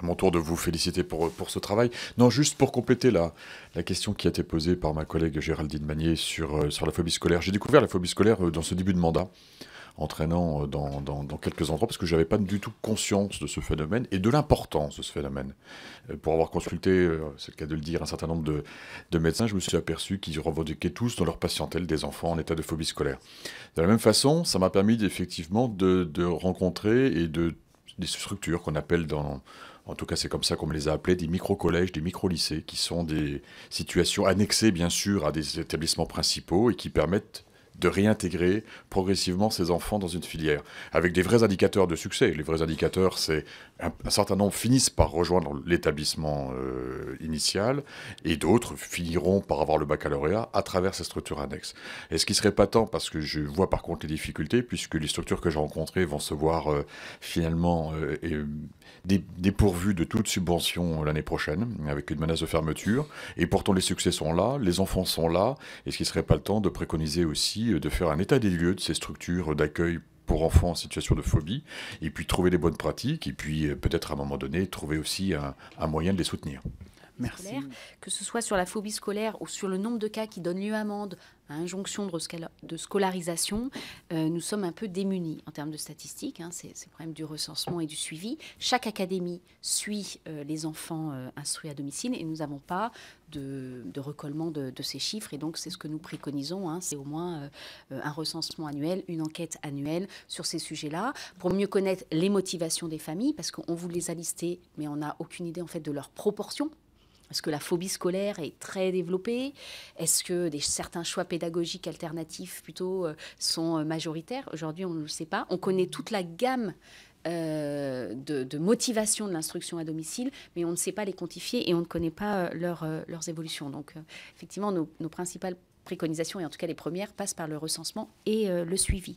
à mon tour de vous féliciter pour, pour ce travail. Non, juste pour compléter la, la question qui a été posée par ma collègue Géraldine Magnier sur, euh, sur la phobie scolaire. J'ai découvert la phobie scolaire euh, dans ce début de mandat entraînant euh, dans, dans, dans, quelques endroits, parce que je n'avais pas du tout conscience de ce phénomène et de l'importance de ce phénomène. Pour avoir consulté, c'est le cas de le dire, un certain nombre de, de médecins, je me suis aperçu qu'ils revendiquaient tous dans leur patientèle des enfants en état de phobie scolaire. De la même façon, ça m'a permis effectivement de, de rencontrer et de des structures qu'on appelle dans en tout cas c'est comme ça qu'on me les a appelés, des micro-collèges, des micro-lycées, qui sont des situations annexées bien sûr à des établissements principaux et qui permettent de réintégrer progressivement ces enfants dans une filière, avec des vrais indicateurs de succès. Les vrais indicateurs, c'est un, certain nombre finissent par rejoindre l'établissement euh, initial, et d'autres finiront par avoir le baccalauréat à travers ces structures annexes. est ce ne serait pas temps, parce que je vois par contre les difficultés, puisque les structures que j'ai rencontrées vont se voir euh, finalement euh, dépourvues de toute subvention l'année prochaine, avec une menace de fermeture, et pourtant les succès sont là, les enfants sont là, est ce ne serait pas le temps de préconiser aussi de faire un état des lieux de ces structures d'accueil pour enfants en situation de phobie, et puis trouver les bonnes pratiques, et puis euh, peut-être à un moment donné trouver aussi un moyen de les soutenir. Merci. que ce soit sur la phobie scolaire ou sur le nombre de cas qui donnent lieu à amende, à injonction de, scolarisation, euh, nous sommes un peu démunis en termes de statistiques. Hein. c'est le problème du recensement et du suivi. Chaque académie suit euh, les enfants euh, instruits à domicile et nous n'avons pas de, recollement de, ces chiffres. Et donc, c'est ce que nous préconisons. Hein. c'est au moins un recensement annuel, une enquête annuelle sur ces sujets-là pour mieux connaître les motivations des familles parce qu'on vous les a listées, mais on n'a aucune idée en fait de leur proportion est-ce que la phobie scolaire est très développée Est-ce que certains choix pédagogiques alternatifs plutôt euh, sont euh, majoritaires Aujourd'hui, on ne le sait pas. On connaît toute la gamme euh, de, motivation de l'instruction à domicile, mais on ne sait pas les quantifier et on ne connaît pas leurs évolutions. Donc, effectivement, nos, principales préconisations, et en tout cas les premières, passent par le recensement et le suivi.